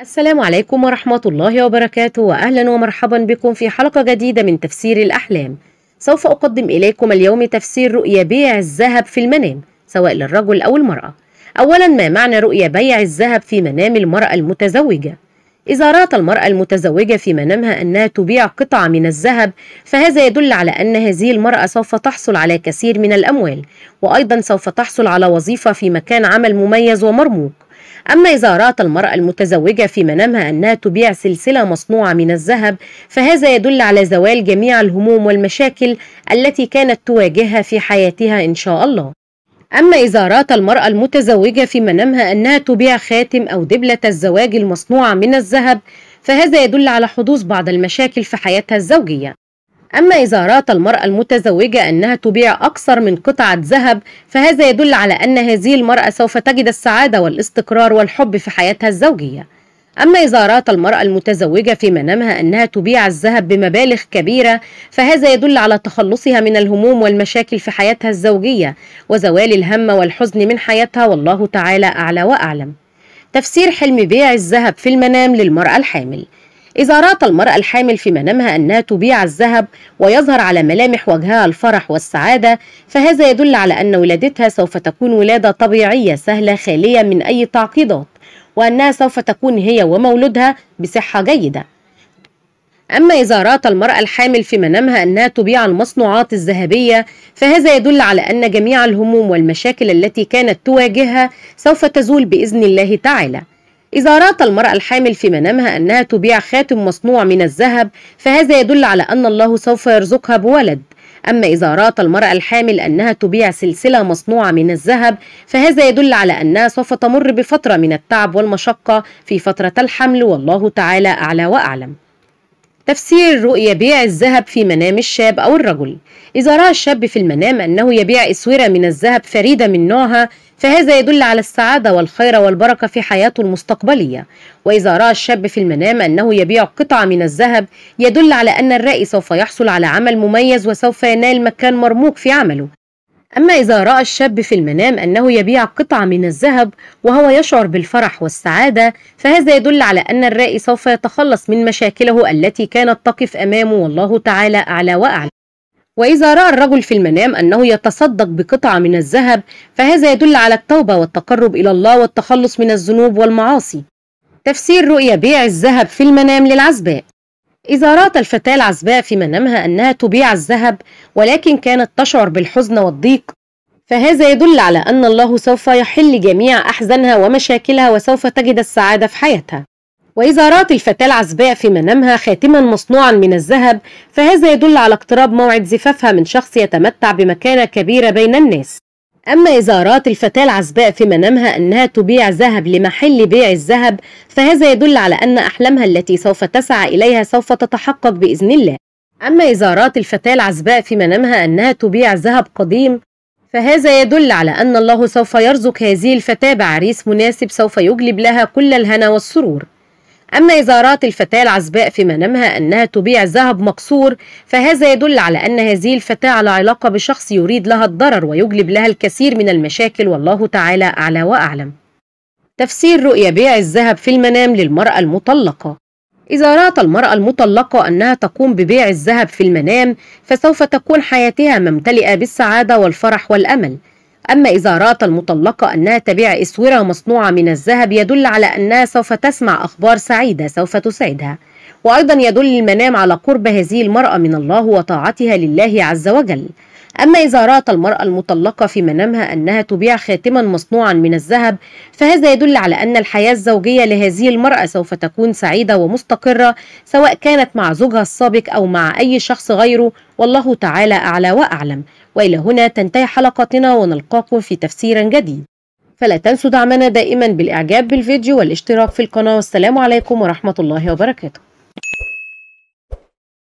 السلام عليكم ورحمة الله وبركاته وأهلا ومرحبا بكم في حلقة جديدة من تفسير الأحلام سوف أقدم إليكم اليوم تفسير رؤية بيع الذهب في المنام سواء للرجل أو المرأة أولا ما معنى رؤية بيع الذهب في منام المرأة المتزوجة؟ إذا رأت المرأة المتزوجة في منامها أنها تبيع قطعة من الذهب فهذا يدل على أن هذه المرأة سوف تحصل على كثير من الأموال وأيضا سوف تحصل على وظيفة في مكان عمل مميز ومرموق أما إذا رأت المرأة المتزوجة في منامها أنها تبيع سلسلة مصنوعة من الذهب فهذا يدل على زوال جميع الهموم والمشاكل التي كانت تواجهها في حياتها إن شاء الله أما إذا رأت المرأة المتزوجة في منامها أنها تبيع خاتم أو دبلة الزواج المصنوعة من الذهب فهذا يدل على حدوث بعض المشاكل في حياتها الزوجية أما إذا رأت المرأة المتزوجة أنها تبيع أكثر من قطعة ذهب فهذا يدل على أن هذه المرأة سوف تجد السعادة والاستقرار والحب في حياتها الزوجية أما إذا رأت المرأة المتزوجة في منامها أنها تبيع الذهب بمبالغ كبيرة فهذا يدل على تخلصها من الهموم والمشاكل في حياتها الزوجية وزوال الهم والحزن من حياتها والله تعالى أعلى وأعلم تفسير حلم بيع الذهب في المنام للمرأة الحامل إذا رأت المرأة الحامل في منامها أنها تبيع الذهب ويظهر على ملامح وجهها الفرح والسعادة فهذا يدل على أن ولادتها سوف تكون ولادة طبيعية سهلة خالية من أي تعقيدات وأنها سوف تكون هي ومولودها بصحة جيدة أما إذا رأت المرأة الحامل في منامها أنها تبيع المصنوعات الذهبية فهذا يدل على أن جميع الهموم والمشاكل التي كانت تواجهها سوف تزول بإذن الله تعالى إذا رأت المرأة الحامل في منامها أنها تبيع خاتم مصنوع من الذهب فهذا يدل على أن الله سوف يرزقها بولد أما إذا رأت المرأة الحامل أنها تبيع سلسلة مصنوعة من الذهب فهذا يدل على أنها سوف تمر بفترة من التعب والمشقة في فترة الحمل والله تعالى أعلى وأعلم تفسير رؤية بيع الذهب في منام الشاب أو الرجل إذا رأى الشاب في المنام أنه يبيع أسورة من الذهب فريدة من نوعها فهذا يدل على السعادة والخير والبركة في حياته المستقبلية وإذا رأى الشاب في المنام أنه يبيع قطعة من الذهب يدل على أن الرائي سوف يحصل على عمل مميز وسوف ينال مكان مرموق في عمله أما إذا رأى الشاب في المنام أنه يبيع قطعة من الذهب وهو يشعر بالفرح والسعادة فهذا يدل على أن الرائي سوف يتخلص من مشاكله التي كانت تقف أمامه والله تعالى أعلى وأعلى وإذا رأى الرجل في المنام أنه يتصدق بقطعة من الذهب فهذا يدل على التوبة والتقرب إلى الله والتخلص من الذنوب والمعاصي تفسير رؤية بيع الذهب في المنام للعزباء إذا رأت الفتاة العزباء في منامها أنها تبيع الذهب ولكن كانت تشعر بالحزن والضيق فهذا يدل على أن الله سوف يحل جميع أحزانها ومشاكلها وسوف تجد السعادة في حياتها وإذا رأت الفتاة العزباء في منامها خاتما مصنوعا من الذهب فهذا يدل على اقتراب موعد زفافها من شخص يتمتع بمكانة كبيرة بين الناس أما إذا رأت الفتاة العزباء في منامها أنها تبيع ذهب لمحل بيع الذهب فهذا يدل على أن أحلامها التي سوف تسعى إليها سوف تتحقق بإذن الله أما إذا رأت الفتاة العزباء في منامها أنها تبيع ذهب قديم فهذا يدل على أن الله سوف يرزق هذه الفتاة بعريس مناسب سوف يجلب لها كل الهنا والسرور أما إذا رأت الفتاة العزباء في منامها أنها تبيع ذهب مكسور فهذا يدل على أن هذه الفتاة على علاقة بشخص يريد لها الضرر ويجلب لها الكثير من المشاكل والله تعالى أعلى وأعلم تفسير رؤية بيع الذهب في المنام للمرأة المطلقة إذا رأت المرأة المطلقة أنها تقوم ببيع الذهب في المنام فسوف تكون حياتها ممتلئة بالسعادة والفرح والأمل أما إذا رأت المطلقة أنها تبيع إسورة مصنوعة من الذهب يدل على أنها سوف تسمع أخبار سعيدة سوف تسعدها وأيضا يدل المنام على قرب هذه المرأة من الله وطاعتها لله عز وجل أما إذا رأت المرأة المطلقة في منامها أنها تبيع خاتما مصنوعا من الذهب فهذا يدل على أن الحياة الزوجية لهذه المرأة سوف تكون سعيدة ومستقرة سواء كانت مع زوجها السابق أو مع أي شخص غيره والله تعالى أعلى وأعلم والى هنا تنتهي حلقتنا ونلقاكم في تفسير جديد فلا تنسوا دعمنا دائما بالاعجاب بالفيديو والاشتراك في القناه والسلام عليكم ورحمه الله وبركاته